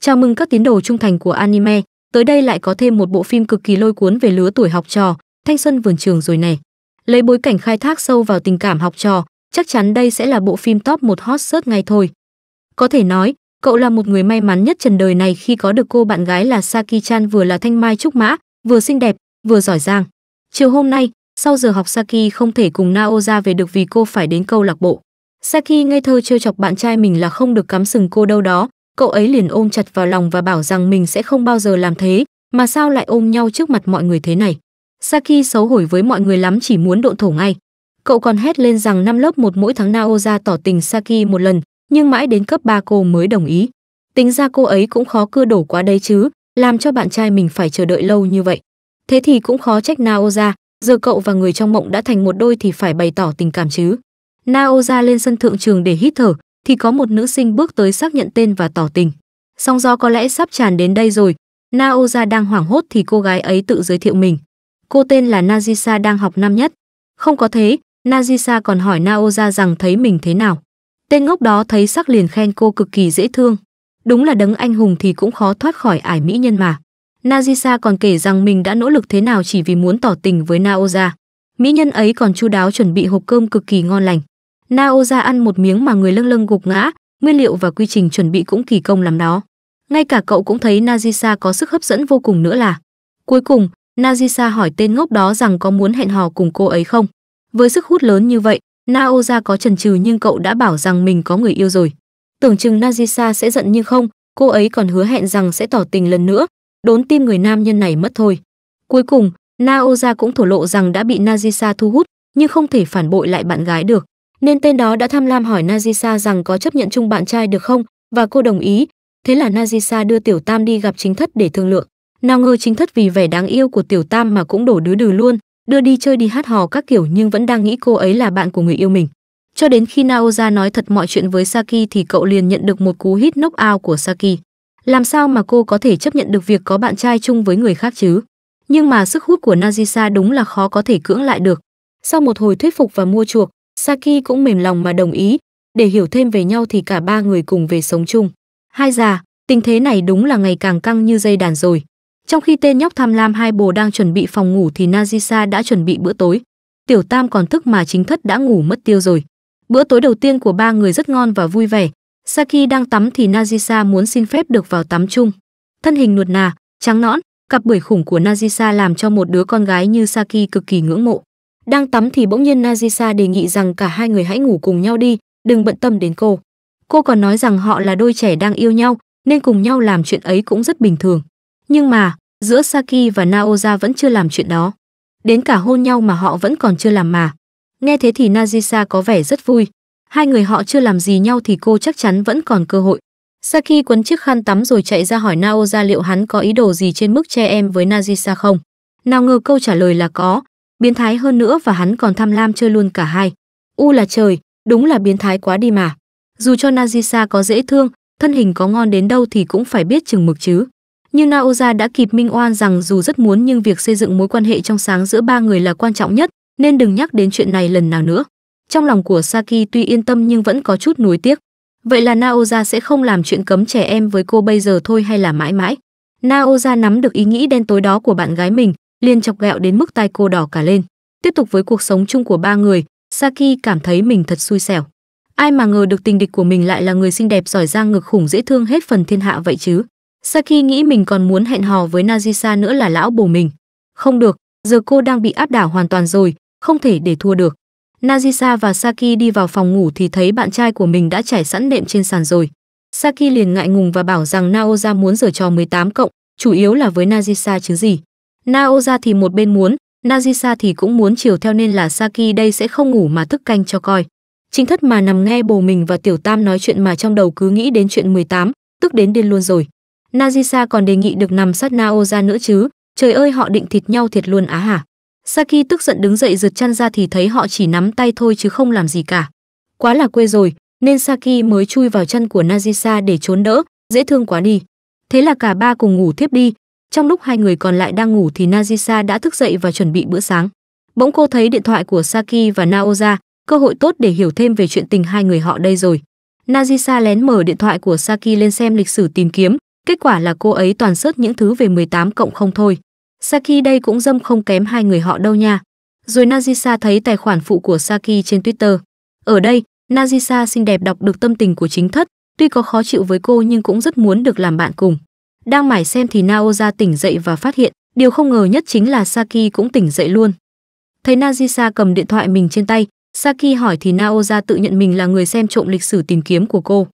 Chào mừng các tín đồ trung thành của anime, tới đây lại có thêm một bộ phim cực kỳ lôi cuốn về lứa tuổi học trò, thanh xuân vườn trường rồi này. Lấy bối cảnh khai thác sâu vào tình cảm học trò, chắc chắn đây sẽ là bộ phim top một hot search ngay thôi. Có thể nói, cậu là một người may mắn nhất trần đời này khi có được cô bạn gái là Saki Chan vừa là thanh mai trúc mã, vừa xinh đẹp, vừa giỏi giang. Chiều hôm nay, sau giờ học Saki không thể cùng Nao ra về được vì cô phải đến câu lạc bộ. Saki ngây thơ trêu chọc bạn trai mình là không được cắm sừng cô đâu đó, cậu ấy liền ôm chặt vào lòng và bảo rằng mình sẽ không bao giờ làm thế, mà sao lại ôm nhau trước mặt mọi người thế này. Saki xấu hổ với mọi người lắm chỉ muốn độn thổ ngay. Cậu còn hét lên rằng năm lớp một mỗi tháng Naoya tỏ tình Saki một lần, nhưng mãi đến cấp 3 cô mới đồng ý. Tính ra cô ấy cũng khó cưa đổ quá đây chứ, làm cho bạn trai mình phải chờ đợi lâu như vậy. Thế thì cũng khó trách Naoya, giờ cậu và người trong mộng đã thành một đôi thì phải bày tỏ tình cảm chứ. Naoya lên sân thượng trường để hít thở, thì có một nữ sinh bước tới xác nhận tên và tỏ tình. Song do có lẽ sắp tràn đến đây rồi, Naoza đang hoảng hốt thì cô gái ấy tự giới thiệu mình. Cô tên là Najisa đang học năm nhất. Không có thế, Najisa còn hỏi Naoza rằng thấy mình thế nào. Tên ngốc đó thấy sắc liền khen cô cực kỳ dễ thương. Đúng là đấng anh hùng thì cũng khó thoát khỏi ải mỹ nhân mà. Najisa còn kể rằng mình đã nỗ lực thế nào chỉ vì muốn tỏ tình với Naoza. Mỹ nhân ấy còn chu đáo chuẩn bị hộp cơm cực kỳ ngon lành. Naoya ăn một miếng mà người lâng lâng gục ngã, nguyên liệu và quy trình chuẩn bị cũng kỳ công làm đó. Ngay cả cậu cũng thấy Najisa có sức hấp dẫn vô cùng nữa là. Cuối cùng, Najisa hỏi tên ngốc đó rằng có muốn hẹn hò cùng cô ấy không. Với sức hút lớn như vậy, Naoya có chần chừ nhưng cậu đã bảo rằng mình có người yêu rồi. Tưởng chừng Najisa sẽ giận nhưng không, cô ấy còn hứa hẹn rằng sẽ tỏ tình lần nữa, đốn tim người nam nhân này mất thôi. Cuối cùng, Naoya cũng thổ lộ rằng đã bị Najisa thu hút, nhưng không thể phản bội lại bạn gái được nên tên đó đã tham lam hỏi Nazisa rằng có chấp nhận chung bạn trai được không và cô đồng ý. Thế là Nazisa đưa Tiểu Tam đi gặp chính thất để thương lượng. Nào ngờ chính thất vì vẻ đáng yêu của Tiểu Tam mà cũng đổ đứa đừ luôn, đưa đi chơi đi hát hò các kiểu nhưng vẫn đang nghĩ cô ấy là bạn của người yêu mình. Cho đến khi Naoya nói thật mọi chuyện với Saki thì cậu liền nhận được một cú hít knock out của Saki. Làm sao mà cô có thể chấp nhận được việc có bạn trai chung với người khác chứ? Nhưng mà sức hút của Nazisa đúng là khó có thể cưỡng lại được. Sau một hồi thuyết phục và mua chuộc, Saki cũng mềm lòng mà đồng ý, để hiểu thêm về nhau thì cả ba người cùng về sống chung. Hai già, tình thế này đúng là ngày càng căng như dây đàn rồi. Trong khi tên nhóc tham lam hai bồ đang chuẩn bị phòng ngủ thì Najisa đã chuẩn bị bữa tối. Tiểu Tam còn thức mà chính thất đã ngủ mất tiêu rồi. Bữa tối đầu tiên của ba người rất ngon và vui vẻ. Saki đang tắm thì Najisa muốn xin phép được vào tắm chung. Thân hình nuột nà, trắng nõn, cặp bưởi khủng của Najisa làm cho một đứa con gái như Saki cực kỳ ngưỡng mộ. Đang tắm thì bỗng nhiên Nazisa đề nghị rằng cả hai người hãy ngủ cùng nhau đi, đừng bận tâm đến cô. Cô còn nói rằng họ là đôi trẻ đang yêu nhau, nên cùng nhau làm chuyện ấy cũng rất bình thường. Nhưng mà, giữa Saki và Naoya vẫn chưa làm chuyện đó. Đến cả hôn nhau mà họ vẫn còn chưa làm mà. Nghe thế thì Nazisa có vẻ rất vui. Hai người họ chưa làm gì nhau thì cô chắc chắn vẫn còn cơ hội. Saki quấn chiếc khăn tắm rồi chạy ra hỏi Naoya liệu hắn có ý đồ gì trên mức che em với Nazisa không. Nào ngờ câu trả lời là có, biến thái hơn nữa và hắn còn tham lam chơi luôn cả hai. U là trời, đúng là biến thái quá đi mà. Dù cho Najisa có dễ thương, thân hình có ngon đến đâu thì cũng phải biết chừng mực chứ. Như Naoza đã kịp minh oan rằng dù rất muốn nhưng việc xây dựng mối quan hệ trong sáng giữa ba người là quan trọng nhất, nên đừng nhắc đến chuyện này lần nào nữa. Trong lòng của Saki tuy yên tâm nhưng vẫn có chút nuối tiếc. Vậy là Naoza sẽ không làm chuyện cấm trẻ em với cô bây giờ thôi hay là mãi mãi? Naoza nắm được ý nghĩ đen tối đó của bạn gái mình, liền chọc gẹo đến mức tai cô đỏ cả lên. Tiếp tục với cuộc sống chung của ba người, Saki cảm thấy mình thật xui xẻo. Ai mà ngờ được tình địch của mình lại là người xinh đẹp giỏi giang ngực khủng dễ thương hết phần thiên hạ vậy chứ. Saki nghĩ mình còn muốn hẹn hò với Najisa nữa là lão bồ mình. Không được, giờ cô đang bị áp đảo hoàn toàn rồi, không thể để thua được. Najisa và Saki đi vào phòng ngủ thì thấy bạn trai của mình đã trải sẵn nệm trên sàn rồi. Saki liền ngại ngùng và bảo rằng Naoza muốn giở trò 18 cộng, chủ yếu là với Najisa chứ gì. Naoya thì một bên muốn, Najisa thì cũng muốn chiều theo nên là Saki đây sẽ không ngủ mà thức canh cho coi. Trinh thất mà nằm nghe bồ mình và tiểu tam nói chuyện mà trong đầu cứ nghĩ đến chuyện 18, tức đến điên luôn rồi. Najisa còn đề nghị được nằm sát Naoya nữa chứ, trời ơi họ định thịt nhau thiệt luôn á hả. Saki tức giận đứng dậy rượt chăn ra thì thấy họ chỉ nắm tay thôi chứ không làm gì cả. Quá là quê rồi, nên Saki mới chui vào chân của Najisa để trốn đỡ, dễ thương quá đi. Thế là cả ba cùng ngủ tiếp đi, trong lúc hai người còn lại đang ngủ thì Najisa đã thức dậy và chuẩn bị bữa sáng. Bỗng cô thấy điện thoại của Saki và Naoza, cơ hội tốt để hiểu thêm về chuyện tình hai người họ đây rồi. Najisa lén mở điện thoại của Saki lên xem lịch sử tìm kiếm, kết quả là cô ấy toàn sớt những thứ về 18 cộng không thôi. Saki đây cũng dâm không kém hai người họ đâu nha. Rồi Najisa thấy tài khoản phụ của Saki trên Twitter. Ở đây, Najisa xinh đẹp đọc được tâm tình của chính thất, tuy có khó chịu với cô nhưng cũng rất muốn được làm bạn cùng. Đang mải xem thì Naoya tỉnh dậy và phát hiện, điều không ngờ nhất chính là Saki cũng tỉnh dậy luôn. Thấy Najisa cầm điện thoại mình trên tay, Saki hỏi thì Naoya tự nhận mình là người xem trộm lịch sử tìm kiếm của cô.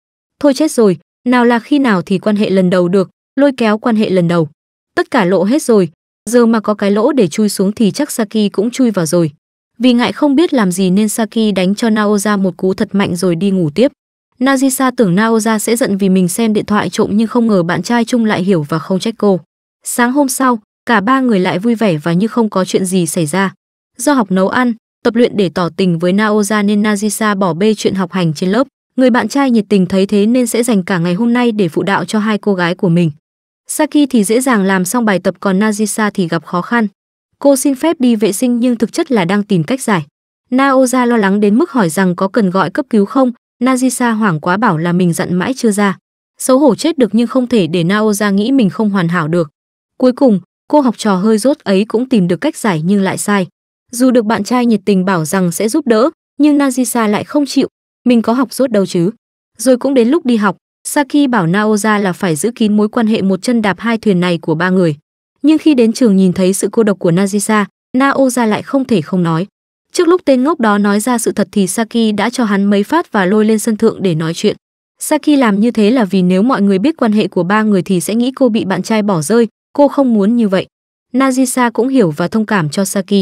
Thôi chết rồi, nào là khi nào thì quan hệ lần đầu được, lôi kéo quan hệ lần đầu. Tất cả lộ hết rồi, giờ mà có cái lỗ để chui xuống thì chắc Saki cũng chui vào rồi. Vì ngại không biết làm gì nên Saki đánh cho Naoya một cú thật mạnh rồi đi ngủ tiếp. Najisa tưởng Naoya sẽ giận vì mình xem điện thoại trộm nhưng không ngờ bạn trai chung lại hiểu và không trách cô. Sáng hôm sau, cả ba người lại vui vẻ và như không có chuyện gì xảy ra. Do học nấu ăn, tập luyện để tỏ tình với Naoya nên Najisa bỏ bê chuyện học hành trên lớp. Người bạn trai nhiệt tình thấy thế nên sẽ dành cả ngày hôm nay để phụ đạo cho hai cô gái của mình. Saki thì dễ dàng làm xong bài tập còn Najisa thì gặp khó khăn. Cô xin phép đi vệ sinh nhưng thực chất là đang tìm cách giải. Naoya lo lắng đến mức hỏi rằng có cần gọi cấp cứu không, Najisa hoảng quá bảo là mình giận mãi chưa ra. Xấu hổ chết được nhưng không thể để Naoya nghĩ mình không hoàn hảo được. Cuối cùng, cô học trò hơi rốt ấy cũng tìm được cách giải nhưng lại sai. Dù được bạn trai nhiệt tình bảo rằng sẽ giúp đỡ, nhưng Najisa lại không chịu, mình có học rốt đâu chứ. Rồi cũng đến lúc đi học, Saki bảo Naoya là phải giữ kín mối quan hệ một chân đạp hai thuyền này của ba người. Nhưng khi đến trường nhìn thấy sự cô độc của Najisa, Naoya lại không thể không nói. Trước lúc tên ngốc đó nói ra sự thật thì Saki đã cho hắn mấy phát và lôi lên sân thượng để nói chuyện. Saki làm như thế là vì nếu mọi người biết quan hệ của ba người thì sẽ nghĩ cô bị bạn trai bỏ rơi, cô không muốn như vậy. Nazisa cũng hiểu và thông cảm cho Saki.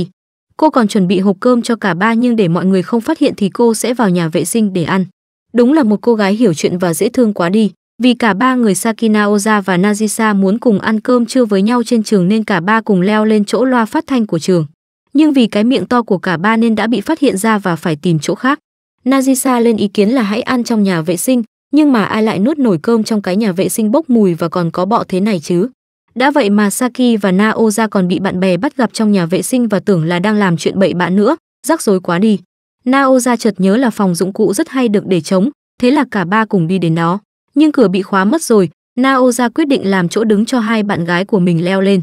Cô còn chuẩn bị hộp cơm cho cả ba nhưng để mọi người không phát hiện thì cô sẽ vào nhà vệ sinh để ăn. Đúng là một cô gái hiểu chuyện và dễ thương quá đi. Vì cả ba người Sakina Oza và Nazisa muốn cùng ăn cơm trưa với nhau trên trường nên cả ba cùng leo lên chỗ loa phát thanh của trường nhưng vì cái miệng to của cả ba nên đã bị phát hiện ra và phải tìm chỗ khác. Najisa lên ý kiến là hãy ăn trong nhà vệ sinh, nhưng mà ai lại nuốt nổi cơm trong cái nhà vệ sinh bốc mùi và còn có bọ thế này chứ? Đã vậy mà Saki và Naoza còn bị bạn bè bắt gặp trong nhà vệ sinh và tưởng là đang làm chuyện bậy bạ nữa, rắc rối quá đi. Naoza chợt nhớ là phòng dụng cụ rất hay được để trống, thế là cả ba cùng đi đến đó. Nhưng cửa bị khóa mất rồi, Naoza quyết định làm chỗ đứng cho hai bạn gái của mình leo lên.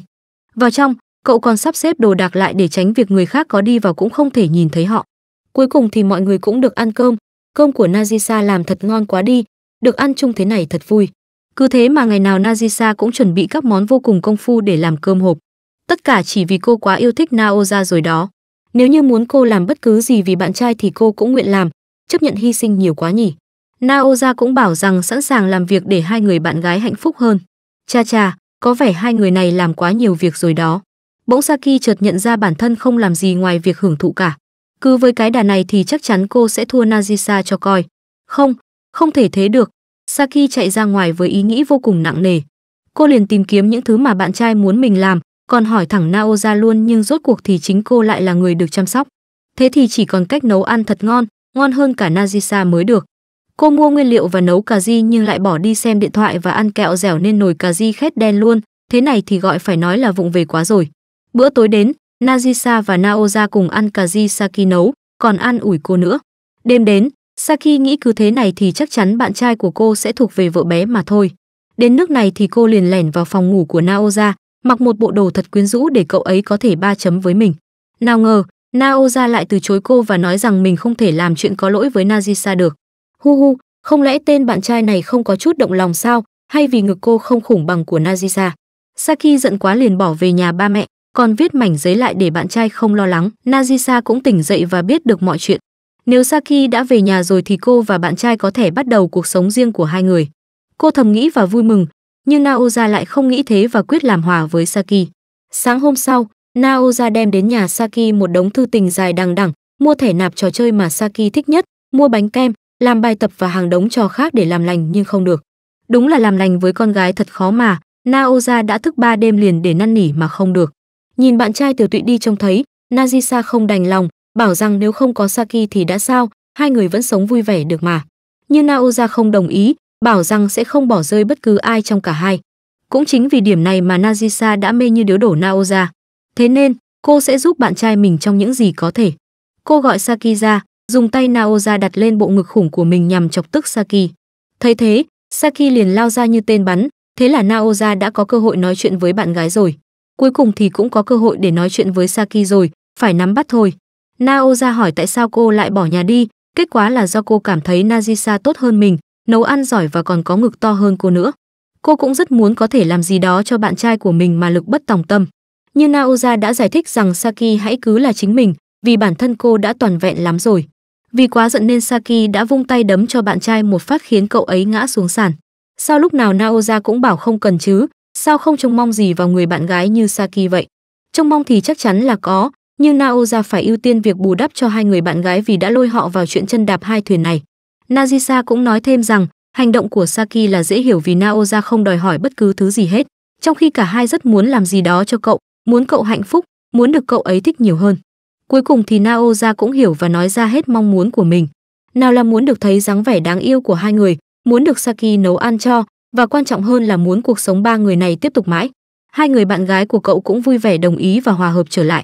Vào trong, cậu còn sắp xếp đồ đạc lại để tránh việc người khác có đi vào cũng không thể nhìn thấy họ. Cuối cùng thì mọi người cũng được ăn cơm, cơm của Najisa làm thật ngon quá đi, được ăn chung thế này thật vui. Cứ thế mà ngày nào Najisa cũng chuẩn bị các món vô cùng công phu để làm cơm hộp. Tất cả chỉ vì cô quá yêu thích Naoya rồi đó. Nếu như muốn cô làm bất cứ gì vì bạn trai thì cô cũng nguyện làm, chấp nhận hy sinh nhiều quá nhỉ. Naoya cũng bảo rằng sẵn sàng làm việc để hai người bạn gái hạnh phúc hơn. Cha cha, có vẻ hai người này làm quá nhiều việc rồi đó bỗng Saki chợt nhận ra bản thân không làm gì ngoài việc hưởng thụ cả. Cứ với cái đà này thì chắc chắn cô sẽ thua Nazisa cho coi. Không, không thể thế được. Saki chạy ra ngoài với ý nghĩ vô cùng nặng nề. Cô liền tìm kiếm những thứ mà bạn trai muốn mình làm, còn hỏi thẳng Naoza luôn nhưng rốt cuộc thì chính cô lại là người được chăm sóc. Thế thì chỉ còn cách nấu ăn thật ngon, ngon hơn cả Nazisa mới được. Cô mua nguyên liệu và nấu cà ri nhưng lại bỏ đi xem điện thoại và ăn kẹo dẻo nên nồi cà ri khét đen luôn, thế này thì gọi phải nói là vụng về quá rồi. Bữa tối đến, Najisa và Naoya cùng ăn cà ri Saki nấu, còn ăn ủi cô nữa. Đêm đến, Saki nghĩ cứ thế này thì chắc chắn bạn trai của cô sẽ thuộc về vợ bé mà thôi. Đến nước này thì cô liền lẻn vào phòng ngủ của Naoya, mặc một bộ đồ thật quyến rũ để cậu ấy có thể ba chấm với mình. Nào ngờ, Naoya lại từ chối cô và nói rằng mình không thể làm chuyện có lỗi với Najisa được. Hu hu, không lẽ tên bạn trai này không có chút động lòng sao, hay vì ngực cô không khủng bằng của Najisa. Saki giận quá liền bỏ về nhà ba mẹ, còn viết mảnh giấy lại để bạn trai không lo lắng. Najisa cũng tỉnh dậy và biết được mọi chuyện. Nếu Saki đã về nhà rồi thì cô và bạn trai có thể bắt đầu cuộc sống riêng của hai người. Cô thầm nghĩ và vui mừng, nhưng Naoza lại không nghĩ thế và quyết làm hòa với Saki. Sáng hôm sau, Naoza đem đến nhà Saki một đống thư tình dài đằng đẳng, mua thẻ nạp trò chơi mà Saki thích nhất, mua bánh kem, làm bài tập và hàng đống trò khác để làm lành nhưng không được. Đúng là làm lành với con gái thật khó mà, Naoza đã thức ba đêm liền để năn nỉ mà không được. Nhìn bạn trai Tiểu Tụy đi trông thấy, Najisa không đành lòng, bảo rằng nếu không có Saki thì đã sao, hai người vẫn sống vui vẻ được mà. Nhưng Naoya không đồng ý, bảo rằng sẽ không bỏ rơi bất cứ ai trong cả hai. Cũng chính vì điểm này mà Najisa đã mê như đứa đổ Naoya. Thế nên, cô sẽ giúp bạn trai mình trong những gì có thể. Cô gọi Saki ra, dùng tay Naoya đặt lên bộ ngực khủng của mình nhằm chọc tức Saki. Thấy thế, Saki liền lao ra như tên bắn, thế là Naoya đã có cơ hội nói chuyện với bạn gái rồi. Cuối cùng thì cũng có cơ hội để nói chuyện với Saki rồi, phải nắm bắt thôi. Naoza hỏi tại sao cô lại bỏ nhà đi, kết quả là do cô cảm thấy Najisa tốt hơn mình, nấu ăn giỏi và còn có ngực to hơn cô nữa. Cô cũng rất muốn có thể làm gì đó cho bạn trai của mình mà lực bất tòng tâm. Như Naoza đã giải thích rằng Saki hãy cứ là chính mình, vì bản thân cô đã toàn vẹn lắm rồi. Vì quá giận nên Saki đã vung tay đấm cho bạn trai một phát khiến cậu ấy ngã xuống sàn. Sao lúc nào Naoza cũng bảo không cần chứ, sao không trông mong gì vào người bạn gái như Saki vậy? Trông mong thì chắc chắn là có, nhưng Naoya phải ưu tiên việc bù đắp cho hai người bạn gái vì đã lôi họ vào chuyện chân đạp hai thuyền này. Najisa cũng nói thêm rằng, hành động của Saki là dễ hiểu vì Naoya không đòi hỏi bất cứ thứ gì hết, trong khi cả hai rất muốn làm gì đó cho cậu, muốn cậu hạnh phúc, muốn được cậu ấy thích nhiều hơn. Cuối cùng thì Naoya cũng hiểu và nói ra hết mong muốn của mình. Nào là muốn được thấy dáng vẻ đáng yêu của hai người, muốn được Saki nấu ăn cho, và quan trọng hơn là muốn cuộc sống ba người này tiếp tục mãi. Hai người bạn gái của cậu cũng vui vẻ đồng ý và hòa hợp trở lại.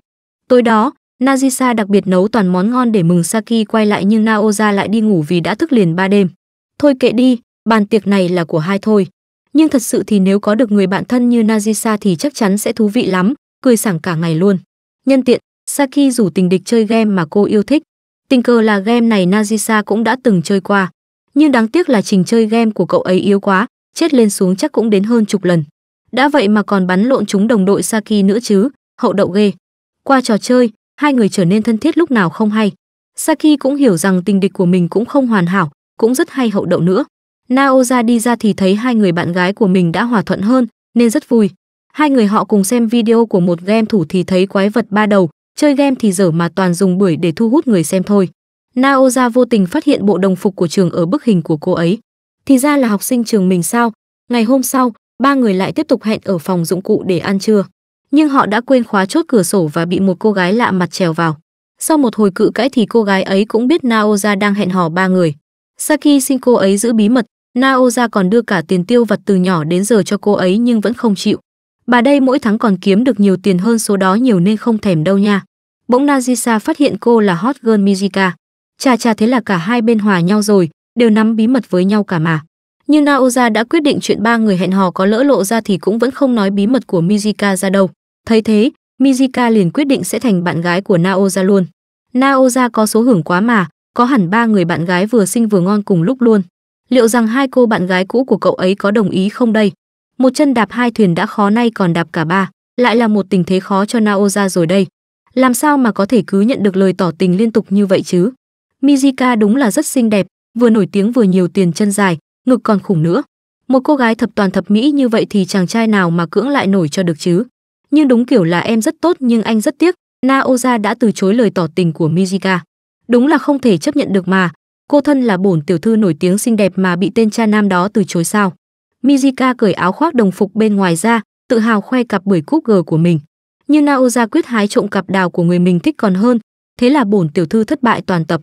Tối đó, Najisa đặc biệt nấu toàn món ngon để mừng Saki quay lại nhưng Naoza lại đi ngủ vì đã thức liền ba đêm. Thôi kệ đi, bàn tiệc này là của hai thôi. Nhưng thật sự thì nếu có được người bạn thân như Najisa thì chắc chắn sẽ thú vị lắm, cười sảng cả ngày luôn. Nhân tiện, Saki rủ tình địch chơi game mà cô yêu thích. Tình cờ là game này Najisa cũng đã từng chơi qua. Nhưng đáng tiếc là trình chơi game của cậu ấy yếu quá, chết lên xuống chắc cũng đến hơn chục lần. Đã vậy mà còn bắn lộn chúng đồng đội Saki nữa chứ, hậu đậu ghê. Qua trò chơi, hai người trở nên thân thiết lúc nào không hay. Saki cũng hiểu rằng tình địch của mình cũng không hoàn hảo, cũng rất hay hậu đậu nữa. Naoya đi ra thì thấy hai người bạn gái của mình đã hòa thuận hơn, nên rất vui. Hai người họ cùng xem video của một game thủ thì thấy quái vật ba đầu, chơi game thì dở mà toàn dùng bưởi để thu hút người xem thôi. Naoya vô tình phát hiện bộ đồng phục của trường ở bức hình của cô ấy thì ra là học sinh trường mình sao ngày hôm sau ba người lại tiếp tục hẹn ở phòng dụng cụ để ăn trưa nhưng họ đã quên khóa chốt cửa sổ và bị một cô gái lạ mặt trèo vào sau một hồi cự cãi thì cô gái ấy cũng biết naoza đang hẹn hò ba người saki xin cô ấy giữ bí mật naoza còn đưa cả tiền tiêu vặt từ nhỏ đến giờ cho cô ấy nhưng vẫn không chịu bà đây mỗi tháng còn kiếm được nhiều tiền hơn số đó nhiều nên không thèm đâu nha bỗng najisa phát hiện cô là hot girl mizika Chà chà thế là cả hai bên hòa nhau rồi, đều nắm bí mật với nhau cả mà Như Naoya đã quyết định chuyện ba người hẹn hò có lỡ lộ ra thì cũng vẫn không nói bí mật của Mizuka ra đâu thấy thế Mizuka liền quyết định sẽ thành bạn gái của Naoya luôn Naoya có số hưởng quá mà có hẳn ba người bạn gái vừa xinh vừa ngon cùng lúc luôn liệu rằng hai cô bạn gái cũ của cậu ấy có đồng ý không đây một chân đạp hai thuyền đã khó nay còn đạp cả ba lại là một tình thế khó cho Naoya rồi đây làm sao mà có thể cứ nhận được lời tỏ tình liên tục như vậy chứ Mizuka đúng là rất xinh đẹp vừa nổi tiếng vừa nhiều tiền chân dài, ngực còn khủng nữa. Một cô gái thập toàn thập mỹ như vậy thì chàng trai nào mà cưỡng lại nổi cho được chứ. Nhưng đúng kiểu là em rất tốt nhưng anh rất tiếc, Naoya đã từ chối lời tỏ tình của Mizuka. Đúng là không thể chấp nhận được mà, cô thân là bổn tiểu thư nổi tiếng xinh đẹp mà bị tên cha nam đó từ chối sao. Mizuka cởi áo khoác đồng phục bên ngoài ra, tự hào khoe cặp bưởi cúc gờ của mình. Nhưng Naoya quyết hái trộm cặp đào của người mình thích còn hơn, thế là bổn tiểu thư thất bại toàn tập.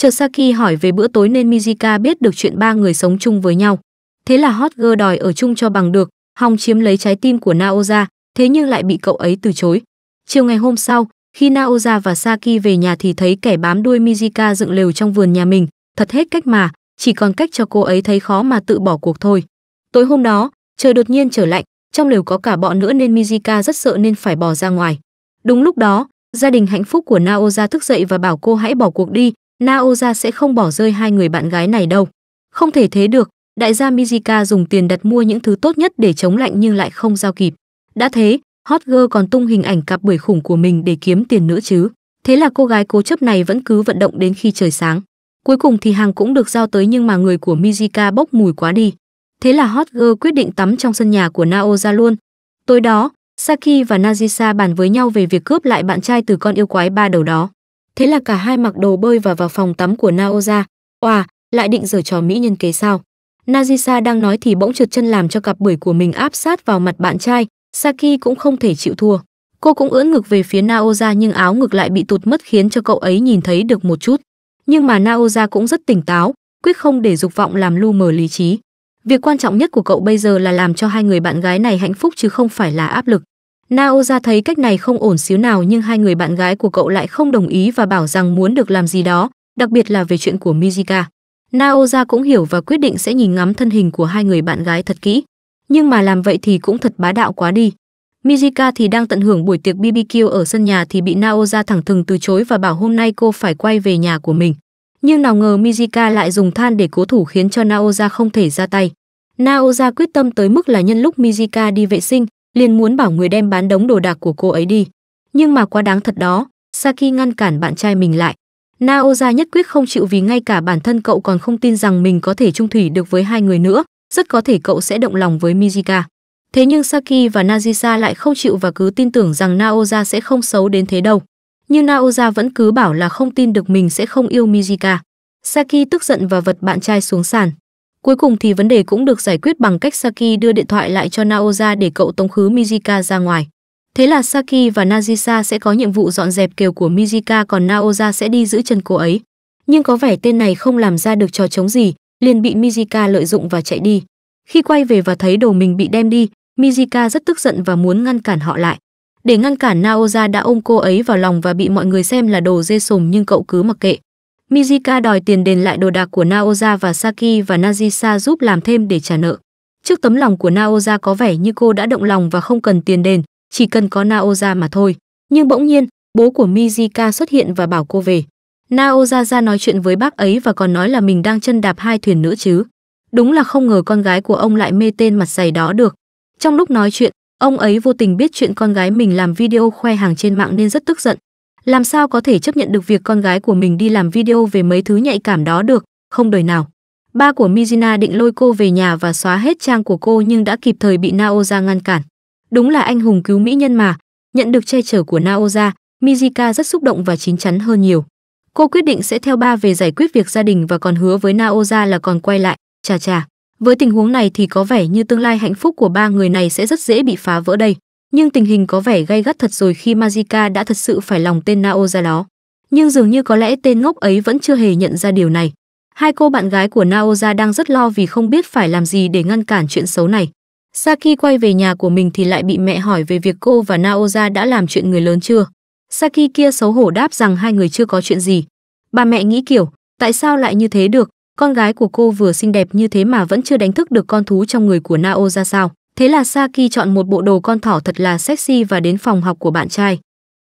Chợt Saki hỏi về bữa tối nên Mizuka biết được chuyện ba người sống chung với nhau. Thế là hot girl đòi ở chung cho bằng được, hòng chiếm lấy trái tim của Naoya, thế nhưng lại bị cậu ấy từ chối. Chiều ngày hôm sau, khi Naoya và Saki về nhà thì thấy kẻ bám đuôi Mizuka dựng lều trong vườn nhà mình, thật hết cách mà, chỉ còn cách cho cô ấy thấy khó mà tự bỏ cuộc thôi. Tối hôm đó, trời đột nhiên trở lạnh, trong lều có cả bọn nữa nên Mizuka rất sợ nên phải bỏ ra ngoài. Đúng lúc đó, gia đình hạnh phúc của Naoya thức dậy và bảo cô hãy bỏ cuộc đi, Naoya sẽ không bỏ rơi hai người bạn gái này đâu. Không thể thế được, đại gia Mizuka dùng tiền đặt mua những thứ tốt nhất để chống lạnh nhưng lại không giao kịp. Đã thế, Hot Girl còn tung hình ảnh cặp bưởi khủng của mình để kiếm tiền nữa chứ. Thế là cô gái cố chấp này vẫn cứ vận động đến khi trời sáng. Cuối cùng thì hàng cũng được giao tới nhưng mà người của Mizuka bốc mùi quá đi. Thế là Hot Girl quyết định tắm trong sân nhà của Naoya luôn. Tối đó, Saki và Najisa bàn với nhau về việc cướp lại bạn trai từ con yêu quái ba đầu đó. Thế là cả hai mặc đồ bơi và vào phòng tắm của Naoza. Oà, lại định giở trò mỹ nhân kế sao? Najisa đang nói thì bỗng trượt chân làm cho cặp bưởi của mình áp sát vào mặt bạn trai, Saki cũng không thể chịu thua. Cô cũng ưỡn ngực về phía Naoza nhưng áo ngực lại bị tụt mất khiến cho cậu ấy nhìn thấy được một chút. Nhưng mà Naoza cũng rất tỉnh táo, quyết không để dục vọng làm lu mờ lý trí. Việc quan trọng nhất của cậu bây giờ là làm cho hai người bạn gái này hạnh phúc chứ không phải là áp lực. Naoya thấy cách này không ổn xíu nào nhưng hai người bạn gái của cậu lại không đồng ý và bảo rằng muốn được làm gì đó, đặc biệt là về chuyện của Mizuka. Naoya cũng hiểu và quyết định sẽ nhìn ngắm thân hình của hai người bạn gái thật kỹ. Nhưng mà làm vậy thì cũng thật bá đạo quá đi. Mizuka thì đang tận hưởng buổi tiệc BBQ ở sân nhà thì bị Naoya thẳng thừng từ chối và bảo hôm nay cô phải quay về nhà của mình. Nhưng nào ngờ Mizuka lại dùng than để cố thủ khiến cho Naoya không thể ra tay. Naoya quyết tâm tới mức là nhân lúc Mizuka đi vệ sinh, liền muốn bảo người đem bán đống đồ đạc của cô ấy đi. Nhưng mà quá đáng thật đó, Saki ngăn cản bạn trai mình lại. Naoya nhất quyết không chịu vì ngay cả bản thân cậu còn không tin rằng mình có thể trung thủy được với hai người nữa, rất có thể cậu sẽ động lòng với Mijika. Thế nhưng Saki và Najisa lại không chịu và cứ tin tưởng rằng Naoya sẽ không xấu đến thế đâu. Nhưng Naoya vẫn cứ bảo là không tin được mình sẽ không yêu Mijika. Saki tức giận và vật bạn trai xuống sàn. Cuối cùng thì vấn đề cũng được giải quyết bằng cách Saki đưa điện thoại lại cho Naoya để cậu tống khứ Mizuka ra ngoài. Thế là Saki và Nazisa sẽ có nhiệm vụ dọn dẹp kiều của Mizuka còn Naoya sẽ đi giữ chân cô ấy. Nhưng có vẻ tên này không làm ra được trò chống gì, liền bị Mizuka lợi dụng và chạy đi. Khi quay về và thấy đồ mình bị đem đi, Mizuka rất tức giận và muốn ngăn cản họ lại. Để ngăn cản Naoya đã ôm cô ấy vào lòng và bị mọi người xem là đồ dê sồm nhưng cậu cứ mặc kệ. Mizuka đòi tiền đền lại đồ đạc của Naoya và Saki và Nazisa giúp làm thêm để trả nợ. Trước tấm lòng của Naoya có vẻ như cô đã động lòng và không cần tiền đền, chỉ cần có Naoya mà thôi. Nhưng bỗng nhiên, bố của Mizuka xuất hiện và bảo cô về. Naoya ra nói chuyện với bác ấy và còn nói là mình đang chân đạp hai thuyền nữa chứ. Đúng là không ngờ con gái của ông lại mê tên mặt dày đó được. Trong lúc nói chuyện, ông ấy vô tình biết chuyện con gái mình làm video khoe hàng trên mạng nên rất tức giận, làm sao có thể chấp nhận được việc con gái của mình đi làm video về mấy thứ nhạy cảm đó được, không đời nào. Ba của Mizina định lôi cô về nhà và xóa hết trang của cô nhưng đã kịp thời bị Naoya ngăn cản. Đúng là anh hùng cứu mỹ nhân mà, nhận được che chở của Naoya, Mizika rất xúc động và chín chắn hơn nhiều. Cô quyết định sẽ theo ba về giải quyết việc gia đình và còn hứa với Naoya là còn quay lại, chà chà. Với tình huống này thì có vẻ như tương lai hạnh phúc của ba người này sẽ rất dễ bị phá vỡ đây nhưng tình hình có vẻ gay gắt thật rồi khi Magica đã thật sự phải lòng tên Nao ra đó. Nhưng dường như có lẽ tên ngốc ấy vẫn chưa hề nhận ra điều này. Hai cô bạn gái của Naoza đang rất lo vì không biết phải làm gì để ngăn cản chuyện xấu này. Saki quay về nhà của mình thì lại bị mẹ hỏi về việc cô và Naoza đã làm chuyện người lớn chưa. Saki kia xấu hổ đáp rằng hai người chưa có chuyện gì. Bà mẹ nghĩ kiểu, tại sao lại như thế được, con gái của cô vừa xinh đẹp như thế mà vẫn chưa đánh thức được con thú trong người của Naoza sao? Thế là Saki chọn một bộ đồ con thỏ thật là sexy và đến phòng học của bạn trai.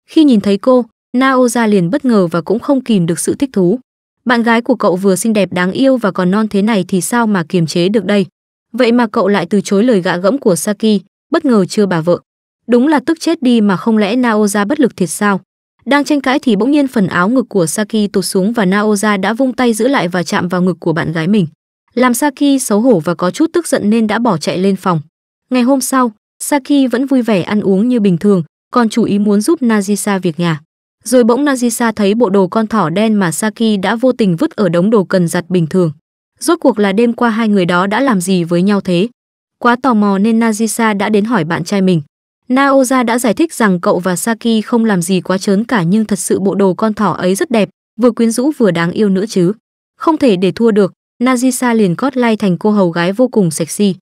Khi nhìn thấy cô, Naoya liền bất ngờ và cũng không kìm được sự thích thú. Bạn gái của cậu vừa xinh đẹp đáng yêu và còn non thế này thì sao mà kiềm chế được đây? Vậy mà cậu lại từ chối lời gạ gẫm của Saki, bất ngờ chưa bà vợ. Đúng là tức chết đi mà không lẽ Naoya bất lực thiệt sao? Đang tranh cãi thì bỗng nhiên phần áo ngực của Saki tụt xuống và Naoya đã vung tay giữ lại và chạm vào ngực của bạn gái mình. Làm Saki xấu hổ và có chút tức giận nên đã bỏ chạy lên phòng. Ngày hôm sau, Saki vẫn vui vẻ ăn uống như bình thường, còn chủ ý muốn giúp Najisa việc nhà. Rồi bỗng Najisa thấy bộ đồ con thỏ đen mà Saki đã vô tình vứt ở đống đồ cần giặt bình thường. Rốt cuộc là đêm qua hai người đó đã làm gì với nhau thế? Quá tò mò nên Najisa đã đến hỏi bạn trai mình. Naoza đã giải thích rằng cậu và Saki không làm gì quá chớn cả nhưng thật sự bộ đồ con thỏ ấy rất đẹp, vừa quyến rũ vừa đáng yêu nữa chứ. Không thể để thua được, Najisa liền cót lai thành cô hầu gái vô cùng sexy.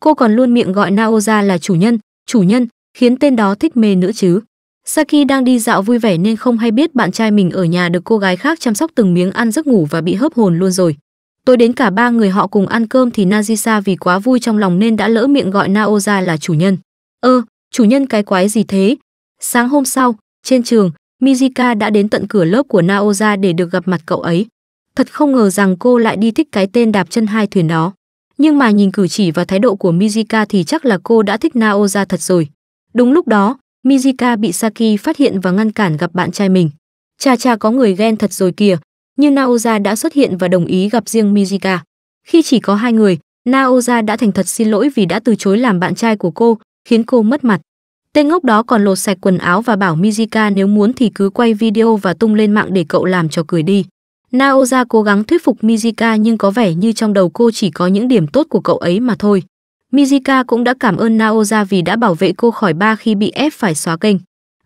Cô còn luôn miệng gọi Naoya là chủ nhân, chủ nhân, khiến tên đó thích mê nữa chứ. Saki đang đi dạo vui vẻ nên không hay biết bạn trai mình ở nhà được cô gái khác chăm sóc từng miếng ăn giấc ngủ và bị hớp hồn luôn rồi. Tối đến cả ba người họ cùng ăn cơm thì Najisa vì quá vui trong lòng nên đã lỡ miệng gọi Naoya là chủ nhân. Ơ, ờ, chủ nhân cái quái gì thế? Sáng hôm sau, trên trường, Mizika đã đến tận cửa lớp của Naoya để được gặp mặt cậu ấy. Thật không ngờ rằng cô lại đi thích cái tên đạp chân hai thuyền đó nhưng mà nhìn cử chỉ và thái độ của Mizuka thì chắc là cô đã thích Naoya thật rồi. Đúng lúc đó, Mizuka bị Saki phát hiện và ngăn cản gặp bạn trai mình. Cha cha có người ghen thật rồi kìa, nhưng Naoya đã xuất hiện và đồng ý gặp riêng Mizuka. Khi chỉ có hai người, Naoya đã thành thật xin lỗi vì đã từ chối làm bạn trai của cô, khiến cô mất mặt. Tên ngốc đó còn lột sạch quần áo và bảo Mizuka nếu muốn thì cứ quay video và tung lên mạng để cậu làm cho cười đi. Naoya cố gắng thuyết phục Mizuka nhưng có vẻ như trong đầu cô chỉ có những điểm tốt của cậu ấy mà thôi. Mizuka cũng đã cảm ơn Naoya vì đã bảo vệ cô khỏi ba khi bị ép phải xóa kênh.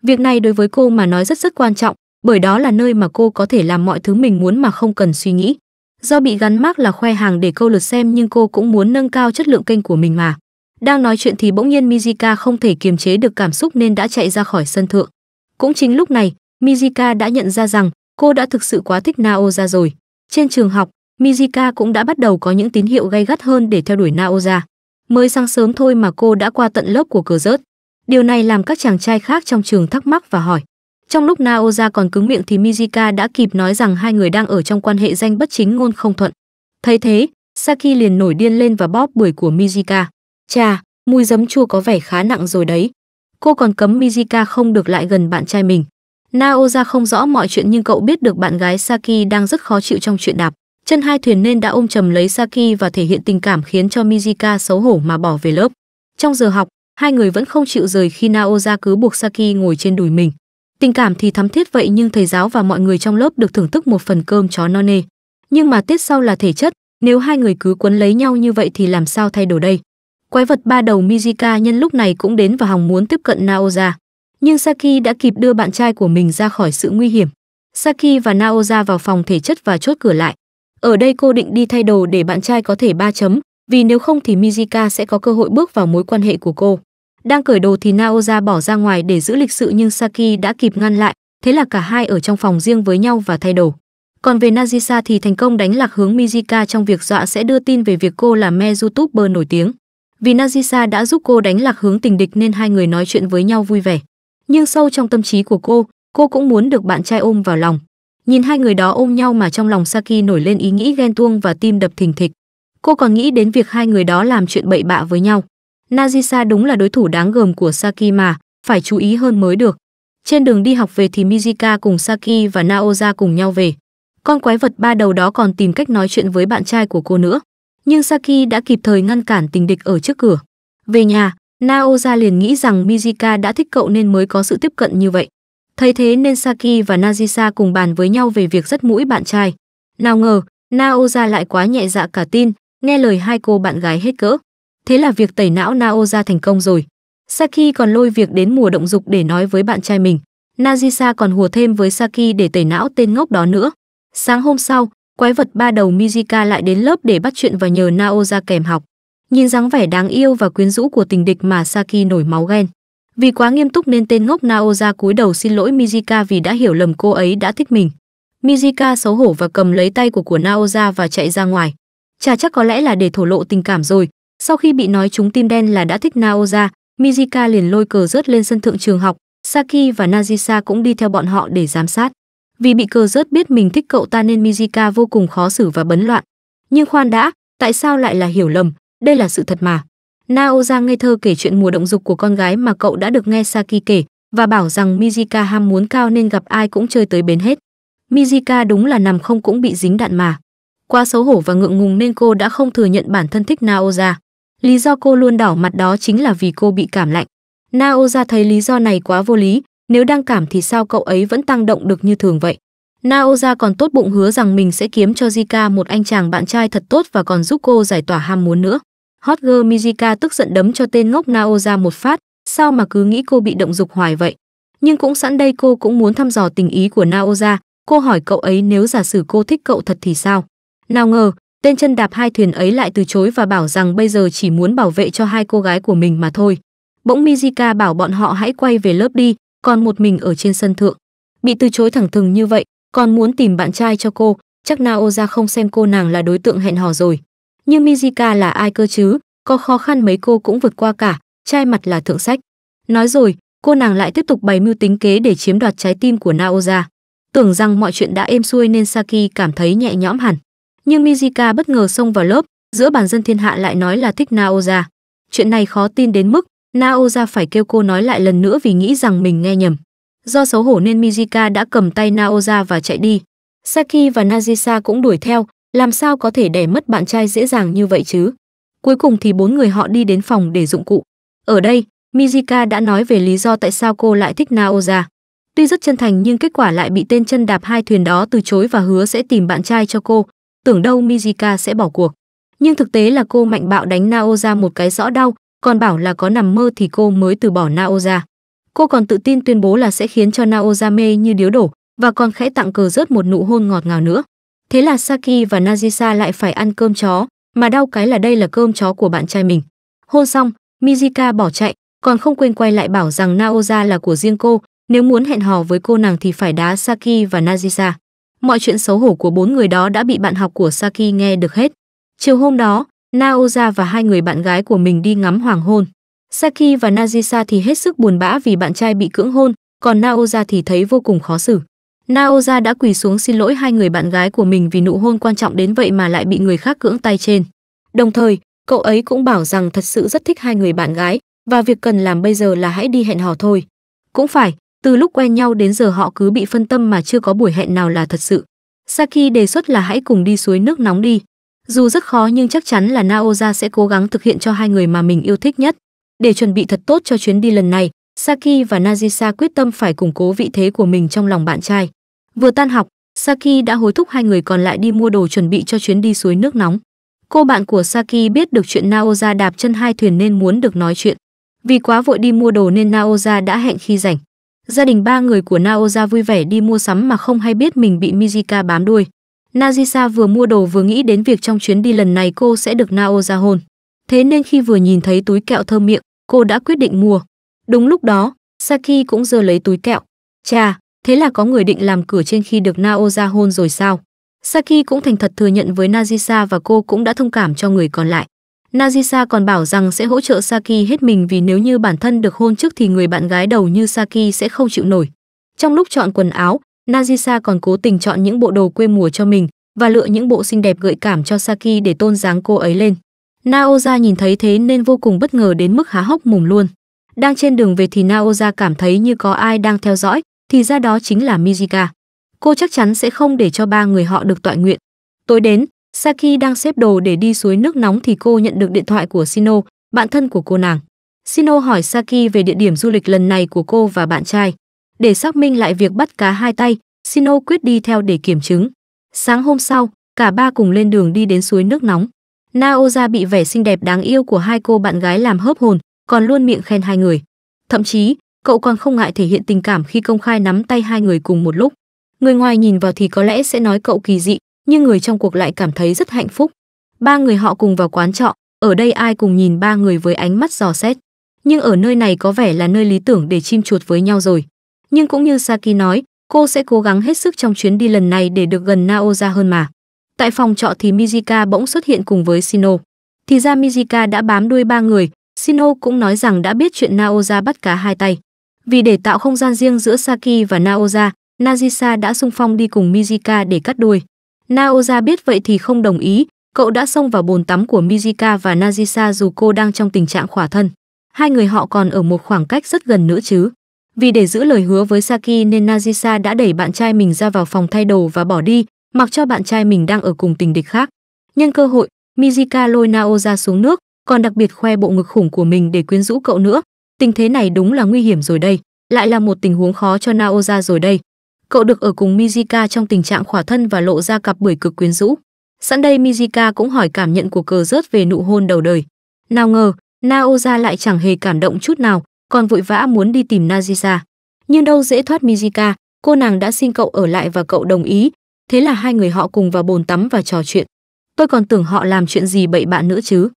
Việc này đối với cô mà nói rất rất quan trọng, bởi đó là nơi mà cô có thể làm mọi thứ mình muốn mà không cần suy nghĩ. Do bị gắn mác là khoe hàng để câu lượt xem nhưng cô cũng muốn nâng cao chất lượng kênh của mình mà. Đang nói chuyện thì bỗng nhiên Mizuka không thể kiềm chế được cảm xúc nên đã chạy ra khỏi sân thượng. Cũng chính lúc này, Mizuka đã nhận ra rằng cô đã thực sự quá thích Naoya rồi. Trên trường học, Mizika cũng đã bắt đầu có những tín hiệu gay gắt hơn để theo đuổi Naoya. Mới sáng sớm thôi mà cô đã qua tận lớp của cờ rớt. Điều này làm các chàng trai khác trong trường thắc mắc và hỏi. Trong lúc Naoya còn cứng miệng thì Mizika đã kịp nói rằng hai người đang ở trong quan hệ danh bất chính ngôn không thuận. Thấy thế, Saki liền nổi điên lên và bóp bưởi của Mizika. Chà, mùi giấm chua có vẻ khá nặng rồi đấy. Cô còn cấm Mizika không được lại gần bạn trai mình. Naoya không rõ mọi chuyện nhưng cậu biết được bạn gái Saki đang rất khó chịu trong chuyện đạp. Chân hai thuyền nên đã ôm chầm lấy Saki và thể hiện tình cảm khiến cho Mizika xấu hổ mà bỏ về lớp. Trong giờ học, hai người vẫn không chịu rời khi Naoya cứ buộc Saki ngồi trên đùi mình. Tình cảm thì thắm thiết vậy nhưng thầy giáo và mọi người trong lớp được thưởng thức một phần cơm chó non nê. Nhưng mà tiết sau là thể chất, nếu hai người cứ quấn lấy nhau như vậy thì làm sao thay đổi đây? Quái vật ba đầu Mizika nhân lúc này cũng đến và hòng muốn tiếp cận Naoya nhưng Saki đã kịp đưa bạn trai của mình ra khỏi sự nguy hiểm. Saki và Naoya vào phòng thể chất và chốt cửa lại. Ở đây cô định đi thay đồ để bạn trai có thể ba chấm, vì nếu không thì Mizuka sẽ có cơ hội bước vào mối quan hệ của cô. Đang cởi đồ thì Naoya bỏ ra ngoài để giữ lịch sự nhưng Saki đã kịp ngăn lại, thế là cả hai ở trong phòng riêng với nhau và thay đồ. Còn về Nagisa thì thành công đánh lạc hướng Mizuka trong việc dọa sẽ đưa tin về việc cô là me youtuber nổi tiếng. Vì Nagisa đã giúp cô đánh lạc hướng tình địch nên hai người nói chuyện với nhau vui vẻ nhưng sâu trong tâm trí của cô cô cũng muốn được bạn trai ôm vào lòng nhìn hai người đó ôm nhau mà trong lòng saki nổi lên ý nghĩ ghen tuông và tim đập thình thịch cô còn nghĩ đến việc hai người đó làm chuyện bậy bạ với nhau najisa đúng là đối thủ đáng gờm của saki mà phải chú ý hơn mới được trên đường đi học về thì mizika cùng saki và naoza cùng nhau về con quái vật ba đầu đó còn tìm cách nói chuyện với bạn trai của cô nữa nhưng saki đã kịp thời ngăn cản tình địch ở trước cửa về nhà Naoya liền nghĩ rằng Mizuka đã thích cậu nên mới có sự tiếp cận như vậy. Thấy thế nên Saki và Najisa cùng bàn với nhau về việc rất mũi bạn trai. Nào ngờ, Naoya lại quá nhẹ dạ cả tin, nghe lời hai cô bạn gái hết cỡ. Thế là việc tẩy não Naoya thành công rồi. Saki còn lôi việc đến mùa động dục để nói với bạn trai mình. Najisa còn hùa thêm với Saki để tẩy não tên ngốc đó nữa. Sáng hôm sau, quái vật ba đầu Mizuka lại đến lớp để bắt chuyện và nhờ Naoya kèm học. Nhìn dáng vẻ đáng yêu và quyến rũ của tình địch mà Saki nổi máu ghen. Vì quá nghiêm túc nên tên ngốc Naoya cúi đầu xin lỗi Mizika vì đã hiểu lầm cô ấy đã thích mình. Mizika xấu hổ và cầm lấy tay của của Naoya và chạy ra ngoài. Chà chắc có lẽ là để thổ lộ tình cảm rồi. Sau khi bị nói chúng tim đen là đã thích Naoya, Mizika liền lôi cờ rớt lên sân thượng trường học. Saki và Nazisa cũng đi theo bọn họ để giám sát. Vì bị cờ rớt biết mình thích cậu ta nên Mizika vô cùng khó xử và bấn loạn. Nhưng khoan đã, tại sao lại là hiểu lầm? đây là sự thật mà. Naoya Giang ngây thơ kể chuyện mùa động dục của con gái mà cậu đã được nghe Saki kể và bảo rằng Mizuka ham muốn cao nên gặp ai cũng chơi tới bến hết. Mizuka đúng là nằm không cũng bị dính đạn mà. Quá xấu hổ và ngượng ngùng nên cô đã không thừa nhận bản thân thích Naoya. Lý do cô luôn đỏ mặt đó chính là vì cô bị cảm lạnh. Naoya thấy lý do này quá vô lý, nếu đang cảm thì sao cậu ấy vẫn tăng động được như thường vậy. Naoya còn tốt bụng hứa rằng mình sẽ kiếm cho Jika một anh chàng bạn trai thật tốt và còn giúp cô giải tỏa ham muốn nữa. Hot girl Mizuka tức giận đấm cho tên ngốc Naoya một phát, sao mà cứ nghĩ cô bị động dục hoài vậy? Nhưng cũng sẵn đây cô cũng muốn thăm dò tình ý của Naoya, cô hỏi cậu ấy nếu giả sử cô thích cậu thật thì sao? Nào ngờ, tên chân đạp hai thuyền ấy lại từ chối và bảo rằng bây giờ chỉ muốn bảo vệ cho hai cô gái của mình mà thôi. Bỗng Mizuka bảo bọn họ hãy quay về lớp đi, còn một mình ở trên sân thượng. Bị từ chối thẳng thừng như vậy, còn muốn tìm bạn trai cho cô, chắc Naoya không xem cô nàng là đối tượng hẹn hò rồi. Nhưng Mizika là ai cơ chứ, có khó khăn mấy cô cũng vượt qua cả, trai mặt là thượng sách. Nói rồi, cô nàng lại tiếp tục bày mưu tính kế để chiếm đoạt trái tim của Naoza. Tưởng rằng mọi chuyện đã êm xuôi nên Saki cảm thấy nhẹ nhõm hẳn. Nhưng Mizika bất ngờ xông vào lớp, giữa bản dân thiên hạ lại nói là thích Naoza. Chuyện này khó tin đến mức Naoza phải kêu cô nói lại lần nữa vì nghĩ rằng mình nghe nhầm. Do xấu hổ nên Mizika đã cầm tay Naoza và chạy đi. Saki và Najisa cũng đuổi theo, làm sao có thể đẻ mất bạn trai dễ dàng như vậy chứ? Cuối cùng thì bốn người họ đi đến phòng để dụng cụ. Ở đây, Mizika đã nói về lý do tại sao cô lại thích Naoya. Tuy rất chân thành nhưng kết quả lại bị tên chân đạp hai thuyền đó từ chối và hứa sẽ tìm bạn trai cho cô. Tưởng đâu Mizika sẽ bỏ cuộc. Nhưng thực tế là cô mạnh bạo đánh Naoya một cái rõ đau, còn bảo là có nằm mơ thì cô mới từ bỏ Naoya. Cô còn tự tin tuyên bố là sẽ khiến cho Naoya mê như điếu đổ và còn khẽ tặng cờ rớt một nụ hôn ngọt ngào nữa. Thế là Saki và Najisa lại phải ăn cơm chó, mà đau cái là đây là cơm chó của bạn trai mình. Hôn xong, Mizika bỏ chạy, còn không quên quay lại bảo rằng Naoza là của riêng cô, nếu muốn hẹn hò với cô nàng thì phải đá Saki và Najisa. Mọi chuyện xấu hổ của bốn người đó đã bị bạn học của Saki nghe được hết. Chiều hôm đó, Naoza và hai người bạn gái của mình đi ngắm hoàng hôn. Saki và Najisa thì hết sức buồn bã vì bạn trai bị cưỡng hôn, còn Naoza thì thấy vô cùng khó xử. Naoya đã quỳ xuống xin lỗi hai người bạn gái của mình vì nụ hôn quan trọng đến vậy mà lại bị người khác cưỡng tay trên. Đồng thời, cậu ấy cũng bảo rằng thật sự rất thích hai người bạn gái và việc cần làm bây giờ là hãy đi hẹn hò thôi. Cũng phải, từ lúc quen nhau đến giờ họ cứ bị phân tâm mà chưa có buổi hẹn nào là thật sự. Saki đề xuất là hãy cùng đi suối nước nóng đi. Dù rất khó nhưng chắc chắn là Naoya sẽ cố gắng thực hiện cho hai người mà mình yêu thích nhất. Để chuẩn bị thật tốt cho chuyến đi lần này, Saki và Najisa quyết tâm phải củng cố vị thế của mình trong lòng bạn trai. Vừa tan học, Saki đã hối thúc hai người còn lại đi mua đồ chuẩn bị cho chuyến đi suối nước nóng. Cô bạn của Saki biết được chuyện Naoza đạp chân hai thuyền nên muốn được nói chuyện. Vì quá vội đi mua đồ nên Naoza đã hẹn khi rảnh. Gia đình ba người của Naoza vui vẻ đi mua sắm mà không hay biết mình bị Mizika bám đuôi. Najisa vừa mua đồ vừa nghĩ đến việc trong chuyến đi lần này cô sẽ được Naoza hôn. Thế nên khi vừa nhìn thấy túi kẹo thơm miệng, cô đã quyết định mua. Đúng lúc đó, Saki cũng giơ lấy túi kẹo. Chà, thế là có người định làm cửa trên khi được Naoya hôn rồi sao? Saki cũng thành thật thừa nhận với Najisa và cô cũng đã thông cảm cho người còn lại. Najisa còn bảo rằng sẽ hỗ trợ Saki hết mình vì nếu như bản thân được hôn trước thì người bạn gái đầu như Saki sẽ không chịu nổi. Trong lúc chọn quần áo, Najisa còn cố tình chọn những bộ đồ quê mùa cho mình và lựa những bộ xinh đẹp gợi cảm cho Saki để tôn dáng cô ấy lên. Naoya nhìn thấy thế nên vô cùng bất ngờ đến mức há hốc mồm luôn. Đang trên đường về thì Naoya cảm thấy như có ai đang theo dõi, thì ra đó chính là Mizuka. Cô chắc chắn sẽ không để cho ba người họ được tọa nguyện. Tối đến, Saki đang xếp đồ để đi suối nước nóng thì cô nhận được điện thoại của Shino, bạn thân của cô nàng. Shino hỏi Saki về địa điểm du lịch lần này của cô và bạn trai. Để xác minh lại việc bắt cá hai tay, Shino quyết đi theo để kiểm chứng. Sáng hôm sau, cả ba cùng lên đường đi đến suối nước nóng. Naoya bị vẻ xinh đẹp đáng yêu của hai cô bạn gái làm hớp hồn, còn luôn miệng khen hai người. Thậm chí, cậu còn không ngại thể hiện tình cảm khi công khai nắm tay hai người cùng một lúc. Người ngoài nhìn vào thì có lẽ sẽ nói cậu kỳ dị, nhưng người trong cuộc lại cảm thấy rất hạnh phúc. Ba người họ cùng vào quán trọ, ở đây ai cùng nhìn ba người với ánh mắt dò xét. Nhưng ở nơi này có vẻ là nơi lý tưởng để chim chuột với nhau rồi. Nhưng cũng như Saki nói, cô sẽ cố gắng hết sức trong chuyến đi lần này để được gần Naoya hơn mà. Tại phòng trọ thì Mizika bỗng xuất hiện cùng với sino Thì ra Mizika đã bám đuôi ba người, Shinho cũng nói rằng đã biết chuyện Naoya bắt cá hai tay. Vì để tạo không gian riêng giữa Saki và Naoya, Najisa đã xung phong đi cùng Mizika để cắt đuôi. Naoya biết vậy thì không đồng ý, cậu đã xông vào bồn tắm của Mizika và Najisa dù cô đang trong tình trạng khỏa thân. Hai người họ còn ở một khoảng cách rất gần nữa chứ. Vì để giữ lời hứa với Saki nên Najisa đã đẩy bạn trai mình ra vào phòng thay đồ và bỏ đi, mặc cho bạn trai mình đang ở cùng tình địch khác. Nhân cơ hội, Mizika lôi Naoya xuống nước, còn đặc biệt khoe bộ ngực khủng của mình để quyến rũ cậu nữa. Tình thế này đúng là nguy hiểm rồi đây, lại là một tình huống khó cho Naoya rồi đây. Cậu được ở cùng Mizika trong tình trạng khỏa thân và lộ ra cặp bưởi cực quyến rũ. Sẵn đây Mizika cũng hỏi cảm nhận của cờ rớt về nụ hôn đầu đời. Nào ngờ, Naoya lại chẳng hề cảm động chút nào, còn vội vã muốn đi tìm Najisa. Nhưng đâu dễ thoát Mizika, cô nàng đã xin cậu ở lại và cậu đồng ý, thế là hai người họ cùng vào bồn tắm và trò chuyện. Tôi còn tưởng họ làm chuyện gì bậy bạn nữa chứ.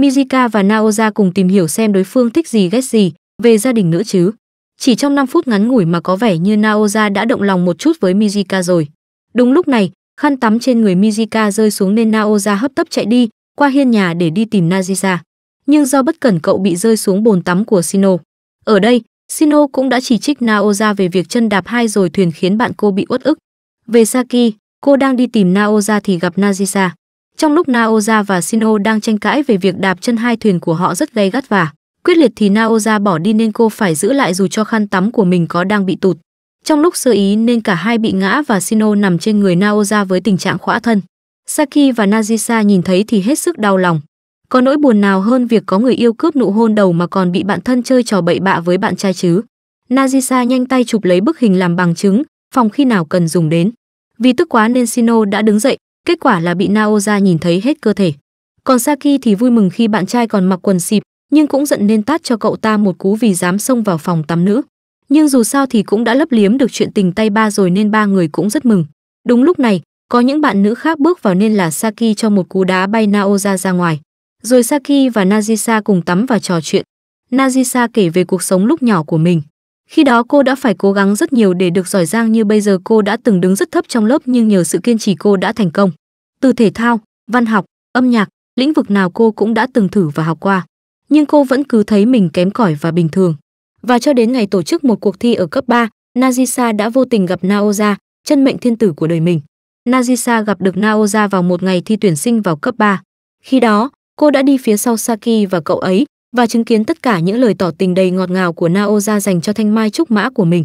Mizuka và Naoya cùng tìm hiểu xem đối phương thích gì ghét gì về gia đình nữa chứ. Chỉ trong 5 phút ngắn ngủi mà có vẻ như Naoya đã động lòng một chút với Mizuka rồi. Đúng lúc này, khăn tắm trên người Mizuka rơi xuống nên Naoya hấp tấp chạy đi qua hiên nhà để đi tìm Najisa. Nhưng do bất cẩn cậu bị rơi xuống bồn tắm của Shino. Ở đây, Shino cũng đã chỉ trích Naoya về việc chân đạp hai rồi thuyền khiến bạn cô bị uất ức. Về Saki, cô đang đi tìm Naoya thì gặp Najisa. Trong lúc Naoya và Shinho đang tranh cãi về việc đạp chân hai thuyền của họ rất gay gắt và quyết liệt thì Naoya bỏ đi nên cô phải giữ lại dù cho khăn tắm của mình có đang bị tụt. Trong lúc sơ ý nên cả hai bị ngã và Shinho nằm trên người Naoya với tình trạng khỏa thân. Saki và Najisa nhìn thấy thì hết sức đau lòng. Có nỗi buồn nào hơn việc có người yêu cướp nụ hôn đầu mà còn bị bạn thân chơi trò bậy bạ với bạn trai chứ? Najisa nhanh tay chụp lấy bức hình làm bằng chứng, phòng khi nào cần dùng đến. Vì tức quá nên Sino đã đứng dậy, Kết quả là bị Naoya nhìn thấy hết cơ thể. Còn Saki thì vui mừng khi bạn trai còn mặc quần xịp, nhưng cũng giận nên tát cho cậu ta một cú vì dám xông vào phòng tắm nữ. Nhưng dù sao thì cũng đã lấp liếm được chuyện tình tay ba rồi nên ba người cũng rất mừng. Đúng lúc này, có những bạn nữ khác bước vào nên là Saki cho một cú đá bay Naoya ra ngoài. Rồi Saki và Najisa cùng tắm và trò chuyện. Najisa kể về cuộc sống lúc nhỏ của mình. Khi đó cô đã phải cố gắng rất nhiều để được giỏi giang như bây giờ cô đã từng đứng rất thấp trong lớp nhưng nhờ sự kiên trì cô đã thành công. Từ thể thao, văn học, âm nhạc, lĩnh vực nào cô cũng đã từng thử và học qua, nhưng cô vẫn cứ thấy mình kém cỏi và bình thường. Và cho đến ngày tổ chức một cuộc thi ở cấp 3, Najisa đã vô tình gặp Naoza, chân mệnh thiên tử của đời mình. Najisa gặp được Naoza vào một ngày thi tuyển sinh vào cấp 3. Khi đó, cô đã đi phía sau Saki và cậu ấy, và chứng kiến tất cả những lời tỏ tình đầy ngọt ngào của Nao ra dành cho Thanh Mai trúc mã của mình.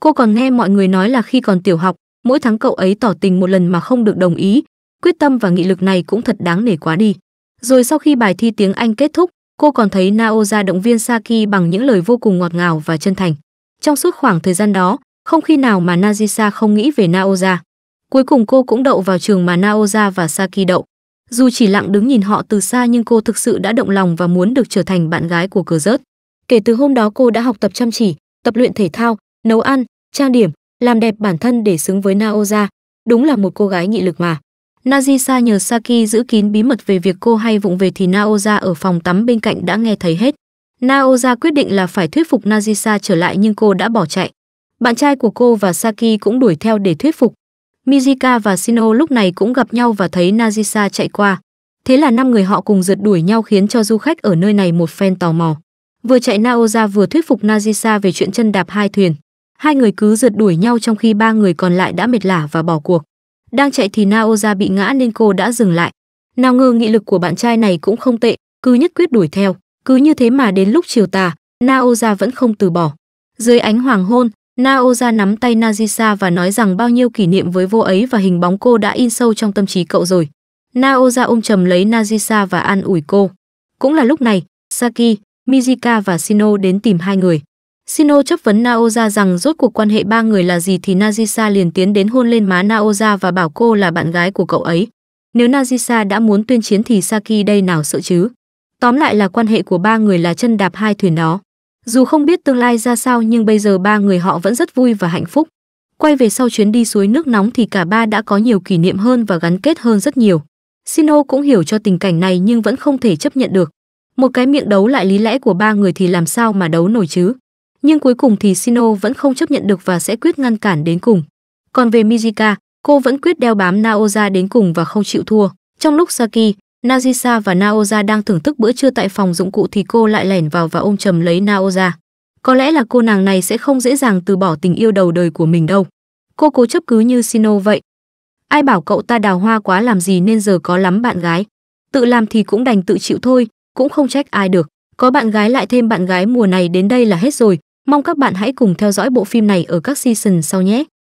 Cô còn nghe mọi người nói là khi còn tiểu học, mỗi tháng cậu ấy tỏ tình một lần mà không được đồng ý, quyết tâm và nghị lực này cũng thật đáng nể quá đi. Rồi sau khi bài thi tiếng Anh kết thúc, cô còn thấy Nao ra động viên Saki bằng những lời vô cùng ngọt ngào và chân thành. Trong suốt khoảng thời gian đó, không khi nào mà Najisa không nghĩ về Naoza. Cuối cùng cô cũng đậu vào trường mà Naoza và Saki đậu. Dù chỉ lặng đứng nhìn họ từ xa nhưng cô thực sự đã động lòng và muốn được trở thành bạn gái của cờ rớt. Kể từ hôm đó cô đã học tập chăm chỉ, tập luyện thể thao, nấu ăn, trang điểm, làm đẹp bản thân để xứng với Naoza. Đúng là một cô gái nghị lực mà. Najisa nhờ Saki giữ kín bí mật về việc cô hay vụng về thì Naoza ở phòng tắm bên cạnh đã nghe thấy hết. Naoza quyết định là phải thuyết phục Najisa trở lại nhưng cô đã bỏ chạy. Bạn trai của cô và Saki cũng đuổi theo để thuyết phục, Mizika và Shino lúc này cũng gặp nhau và thấy Nazisa chạy qua. Thế là năm người họ cùng rượt đuổi nhau khiến cho du khách ở nơi này một phen tò mò. Vừa chạy Naoza vừa thuyết phục Nazisa về chuyện chân đạp hai thuyền. Hai người cứ rượt đuổi nhau trong khi ba người còn lại đã mệt lả và bỏ cuộc. Đang chạy thì Naoza bị ngã nên cô đã dừng lại. Nào ngờ nghị lực của bạn trai này cũng không tệ, cứ nhất quyết đuổi theo. Cứ như thế mà đến lúc chiều tà, Naoza vẫn không từ bỏ. Dưới ánh hoàng hôn, Naoza nắm tay Nazisa và nói rằng bao nhiêu kỷ niệm với vô ấy và hình bóng cô đã in sâu trong tâm trí cậu rồi. Naoza ôm chầm lấy Nazisa và an ủi cô. Cũng là lúc này, Saki, Mizika và Shino đến tìm hai người. Shino chấp vấn Naoza rằng rốt cuộc quan hệ ba người là gì thì Nazisa liền tiến đến hôn lên má Naoza và bảo cô là bạn gái của cậu ấy. Nếu Nazisa đã muốn tuyên chiến thì Saki đây nào sợ chứ. Tóm lại là quan hệ của ba người là chân đạp hai thuyền đó. Dù không biết tương lai ra sao nhưng bây giờ ba người họ vẫn rất vui và hạnh phúc. Quay về sau chuyến đi suối nước nóng thì cả ba đã có nhiều kỷ niệm hơn và gắn kết hơn rất nhiều. Sino cũng hiểu cho tình cảnh này nhưng vẫn không thể chấp nhận được. Một cái miệng đấu lại lý lẽ của ba người thì làm sao mà đấu nổi chứ. Nhưng cuối cùng thì Sino vẫn không chấp nhận được và sẽ quyết ngăn cản đến cùng. Còn về Mijika, cô vẫn quyết đeo bám Naoza đến cùng và không chịu thua. Trong lúc Saki, Najisa và Naoza đang thưởng thức bữa trưa tại phòng dụng cụ thì cô lại lẻn vào và ôm chầm lấy Naoza. Có lẽ là cô nàng này sẽ không dễ dàng từ bỏ tình yêu đầu đời của mình đâu. Cô cố chấp cứ như Sino vậy. Ai bảo cậu ta đào hoa quá làm gì nên giờ có lắm bạn gái. Tự làm thì cũng đành tự chịu thôi, cũng không trách ai được. Có bạn gái lại thêm bạn gái mùa này đến đây là hết rồi. Mong các bạn hãy cùng theo dõi bộ phim này ở các season sau nhé.